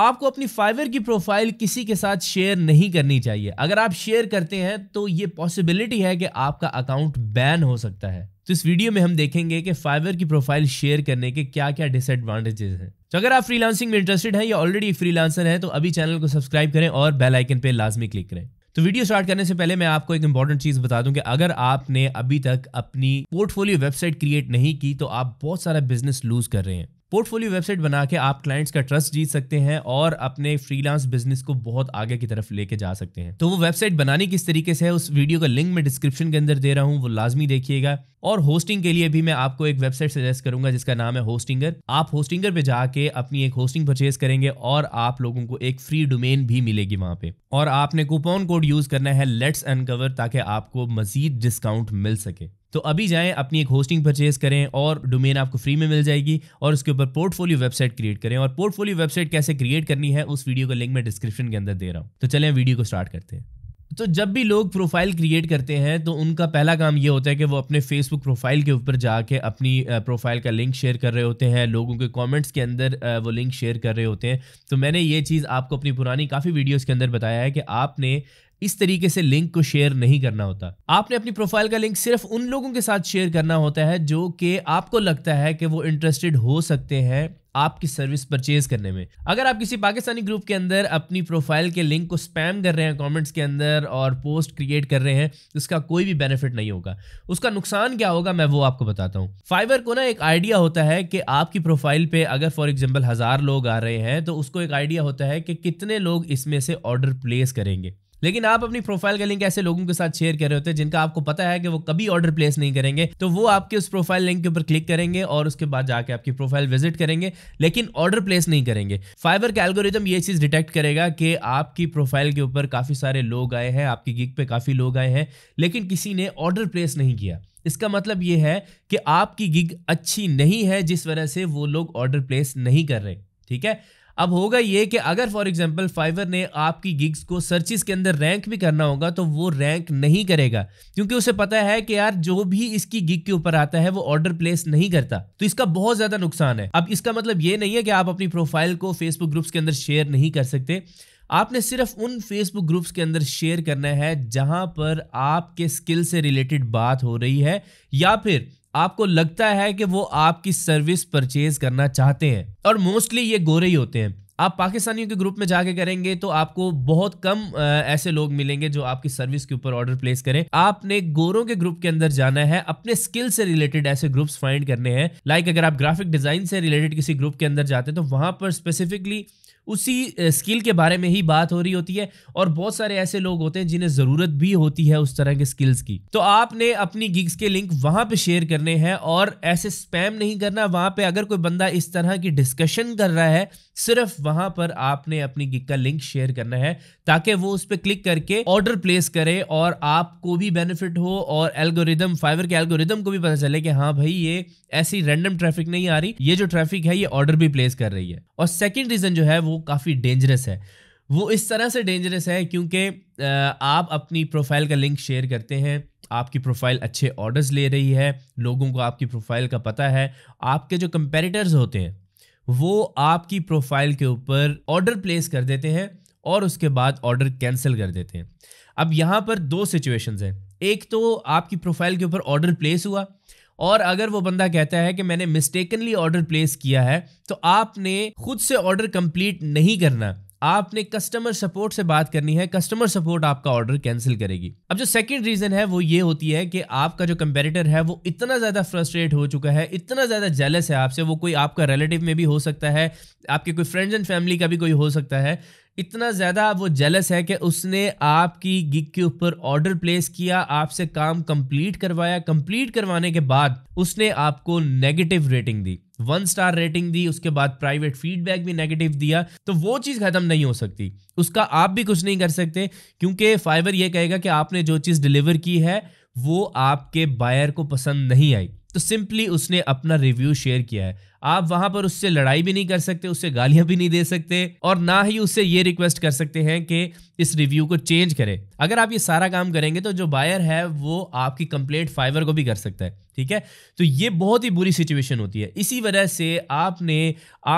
आपको अपनी फाइवर की प्रोफाइल किसी के साथ शेयर नहीं करनी चाहिए अगर आप शेयर करते हैं तो ये पॉसिबिलिटी है कि आपका अकाउंट बैन हो सकता है तो इस वीडियो में हम देखेंगे कि फाइवर की प्रोफाइल शेयर करने के क्या क्या डिसएडवांटेजेस हैं तो अगर आप फ्रीलांसिंग में इंटरेस्टेड हैं या ऑलरेडी फ्री फ्रीलांसर हैं तो अभी चैनल को सब्सक्राइब करें और बेल आइकन पे लाजमी क्लिक करें तो वीडियो स्टार्ट करने से पहले मैं आपको एक इंपॉर्टेंट चीज बता दूं कि अगर आपने अभी तक अपनी पोर्टफोलियो वेबसाइट क्रिएट नहीं की तो आप बहुत सारा बिजनेस लूज कर रहे हैं पोर्टफोलियो वेबसाइट बना के आप क्लाइंट्स का ट्रस्ट जीत सकते हैं और अपने फ्रीलांस बिजनेस को बहुत आगे की तरफ लेके जा सकते हैं तो वो वेबसाइट बनाने किस तरीके से है उस वीडियो का लिंक मैं डिस्क्रिप्शन के अंदर दे रहा हूँ वो लाजमी देखिएगा और होस्टिंग के लिए भी मैं आपको एक वेबसाइट सजेस्ट करूंगा जिसका नाम है होस्टिंगर आप होस्टिंगर पे जाके अपनी एक होस्टिंग परचेज करेंगे और आप लोगों को एक फ्री डोमेन भी मिलेगी वहां पे और आपने कूपन कोड यूज करना है लेट्स अनकवर ताकि आपको मजीद डिस्काउंट मिल सके तो अभी जाएं अपनी एक होस्टिंग परचेज करें और डोमेन आपको फ्री में मिल जाएगी और उसके ऊपर पोर्टफोलियो वेबसाइट क्रिएट करें और पोर्टफोलियो वेबसाइट कैसे क्रिएट करनी है उस वीडियो का लिंक मैं डिस्क्रिप्शन के अंदर दे रहा हूँ तो चलें वीडियो को स्टार्ट करते हैं तो जब भी लोग प्रोफाइल क्रिएट करते हैं तो उनका पहला काम ये होता है कि वो अपने फेसबुक प्रोफाइल के ऊपर जाके अपनी प्रोफाइल का लिंक शेयर कर रहे होते हैं लोगों के कमेंट्स के अंदर वो लिंक शेयर कर रहे होते हैं तो मैंने ये चीज़ आपको अपनी पुरानी काफ़ी वीडियोस के अंदर बताया है कि आपने इस तरीके से लिंक को शेयर नहीं करना होता आपने अपनी प्रोफाइल का लिंक सिर्फ उन लोगों के साथ शेयर करना होता है जो कि आपको लगता है कि वो इंटरेस्टेड हो सकते हैं आपकी सर्विस परचेज करने में अगर आप किसी पाकिस्तानी ग्रुप के अंदर अपनी प्रोफाइल के लिंक को स्पैम कर रहे हैं कमेंट्स के अंदर और पोस्ट क्रिएट कर रहे हैं तो इसका कोई भी बेनिफिट नहीं होगा उसका नुकसान क्या होगा मैं वो आपको बताता हूँ फाइवर को ना एक आइडिया होता है कि आपकी प्रोफाइल पे अगर फॉर एग्जाम्पल हज़ार लोग आ रहे हैं तो उसको एक आइडिया होता है कि कितने लोग इसमें से ऑर्डर प्लेस करेंगे लेकिन आप अपनी प्रोफाइल का लिंक ऐसे लोगों के साथ शेयर कर रहे होते हैं जिनका आपको पता है कि वो कभी ऑर्डर प्लेस नहीं करेंगे तो वो आपके उस प्रोफाइल लिंक के ऊपर क्लिक करेंगे और उसके बाद जाके आपकी प्रोफाइल विजिट करेंगे लेकिन ऑर्डर प्लेस नहीं करेंगे फाइबर का एल्गोरिदम ये चीज डिटेक्ट करेगा कि आपकी प्रोफाइल के ऊपर काफी सारे लोग आए हैं आपकी गिग पे काफी लोग आए हैं लेकिन किसी ने ऑर्डर प्लेस नहीं किया इसका मतलब ये है कि आपकी गिग अच्छी नहीं है जिस वजह से वो लोग ऑर्डर प्लेस नहीं कर रहे ठीक है अब होगा ये कि अगर फॉर एग्जांपल फाइवर ने आपकी गिग्स को सर्चिस के अंदर रैंक भी करना होगा तो वो रैंक नहीं करेगा क्योंकि उसे पता है कि यार जो भी इसकी गिग के ऊपर आता है वो ऑर्डर प्लेस नहीं करता तो इसका बहुत ज्यादा नुकसान है अब इसका मतलब ये नहीं है कि आप अपनी प्रोफाइल को फेसबुक ग्रुप्स के अंदर शेयर नहीं कर सकते आपने सिर्फ उन फेसबुक ग्रुप्स के अंदर शेयर करना है जहां पर आपके स्किल से रिलेटेड बात हो रही है या फिर आपको लगता है कि वो आपकी सर्विस परचेज करना चाहते हैं और मोस्टली ये गोरे ही होते हैं आप पाकिस्तानियों के ग्रुप में जाके करेंगे तो आपको बहुत कम ऐसे लोग मिलेंगे जो आपकी सर्विस के ऊपर ऑर्डर प्लेस करें आपने गोरों के ग्रुप के अंदर जाना है अपने स्किल से रिलेटेड ऐसे ग्रुप्स फाइंड करने हैं लाइक अगर आप ग्राफिक डिजाइन से रिलेटेड किसी ग्रुप के अंदर जाते हैं तो वहां पर स्पेसिफिकली उसी स्किल के बारे में ही बात हो रही होती है और बहुत सारे ऐसे लोग होते हैं जिन्हें ज़रूरत भी होती है उस तरह के स्किल्स की तो आपने अपनी गिग्स के लिंक वहाँ पे शेयर करने हैं और ऐसे स्पैम नहीं करना वहाँ पे अगर कोई बंदा इस तरह की डिस्कशन कर रहा है सिर्फ वहां पर आपने अपनी गिग का लिंक शेयर करना है ताकि वो उस पर क्लिक करके ऑर्डर प्लेस करे और आपको भी बेनिफिट हो और एल्गोरिदम फाइवर के एल्गोरिदम को भी पता चले कि हाँ भाई ये ऐसी रैंडम ट्रैफिक नहीं आ रही ये जो ट्रैफिक है ये ऑर्डर भी प्लेस कर रही है और सेकेंड रीजन जो है वो काफी डेंजरस है वो इस तरह से डेंजरस है क्योंकि आप अपनी प्रोफाइल का लिंक शेयर करते हैं आपकी प्रोफाइल अच्छे ऑर्डर्स ले रही है लोगों को आपकी प्रोफाइल का पता है आपके जो कंपेरिटर्स होते हैं वो आपकी प्रोफाइल के ऊपर ऑर्डर प्लेस कर देते हैं और उसके बाद ऑर्डर कैंसिल कर देते हैं अब यहाँ पर दो सिचुएशंस हैं एक तो आपकी प्रोफाइल के ऊपर ऑर्डर प्लेस हुआ और अगर वो बंदा कहता है कि मैंने मिस्टेकनली ऑर्डर प्लेस किया है तो आपने खुद से ऑर्डर कंप्लीट नहीं करना आपने कस्टमर सपोर्ट से बात करनी है कस्टमर सपोर्ट आपका ऑर्डर कैंसिल करेगी अब जो सेकंड रीजन है वो ये होती है कि आपका जो कंपेरेटर है वो इतना ज्यादा फ्रस्ट्रेट हो चुका है इतना ज्यादा जेलस है आपसे वो कोई आपका रिलेटिव में भी हो सकता है आपके कोई फ्रेंड्स एंड फैमिली का भी कोई हो सकता है इतना ज़्यादा वो जेलस है कि उसने आपकी गिग के ऊपर ऑर्डर प्लेस किया आपसे काम कंप्लीट करवाया कंप्लीट करवाने के बाद उसने आपको नेगेटिव रेटिंग दी वन स्टार रेटिंग दी उसके बाद प्राइवेट फीडबैक भी नेगेटिव दिया तो वो चीज़ ख़त्म नहीं हो सकती उसका आप भी कुछ नहीं कर सकते क्योंकि फाइवर ये कहेगा कि आपने जो चीज़ डिलीवर की है वो आपके बायर को पसंद नहीं आई तो सिंपली उसने अपना रिव्यू शेयर किया है आप वहां पर उससे लड़ाई भी नहीं कर सकते उससे गालियां भी नहीं दे सकते और ना ही उससे ये रिक्वेस्ट कर सकते हैं कि इस रिव्यू को चेंज करें अगर आप ये सारा काम करेंगे तो जो बायर है वो आपकी कंप्लेंट फाइवर को भी कर सकता है ठीक है तो ये बहुत ही बुरी सिचुएशन होती है इसी वजह से आपने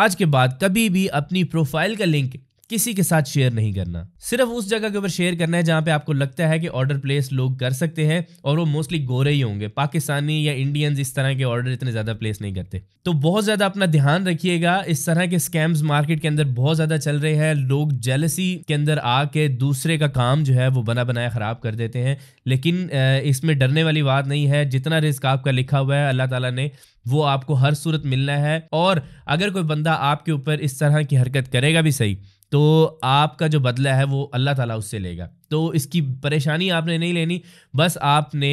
आज के बाद कभी भी अपनी प्रोफाइल का लिंक किसी के साथ शेयर नहीं करना सिर्फ उस जगह के ऊपर शेयर करना है जहां पे आपको लगता है कि ऑर्डर प्लेस लोग कर सकते हैं और वो मोस्टली गोरे ही होंगे पाकिस्तानी या इंडियंस इस तरह के ऑर्डर इतने ज़्यादा प्लेस नहीं करते तो बहुत ज़्यादा अपना ध्यान रखिएगा इस तरह के स्कैम्स मार्केट के अंदर बहुत ज़्यादा चल रहे हैं लोग जेलसी के अंदर आके दूसरे का काम जो है वो बना बनाया ख़राब कर देते हैं लेकिन इसमें डरने वाली बात नहीं है जितना रिस्क आपका लिखा हुआ है अल्लाह तला ने वो आपको हर सूरत मिलना है और अगर कोई बंदा आपके ऊपर इस तरह की हरकत करेगा भी सही तो आपका जो बदला है वो अल्लाह ताला उससे लेगा तो इसकी परेशानी आपने नहीं लेनी बस आपने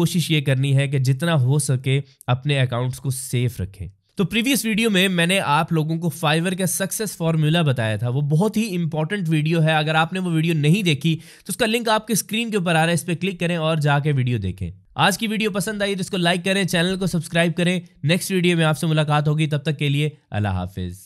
कोशिश ये करनी है कि जितना हो सके अपने अकाउंट्स को सेफ रखें तो प्रीवियस वीडियो में मैंने आप लोगों को फाइवर का सक्सेस फार्मूला बताया था वो बहुत ही इंपॉर्टेंट वीडियो है अगर आपने वो वीडियो नहीं देखी तो उसका लिंक आपके स्क्रीन के ऊपर आ रहा है इस पर क्लिक करें और जाके वीडियो देखें आज की वीडियो पसंद आई तो इसको लाइक करें चैनल को सब्सक्राइब करें नेक्स्ट वीडियो में आपसे मुलाकात होगी तब तक के लिए अल्लाह हाफिज़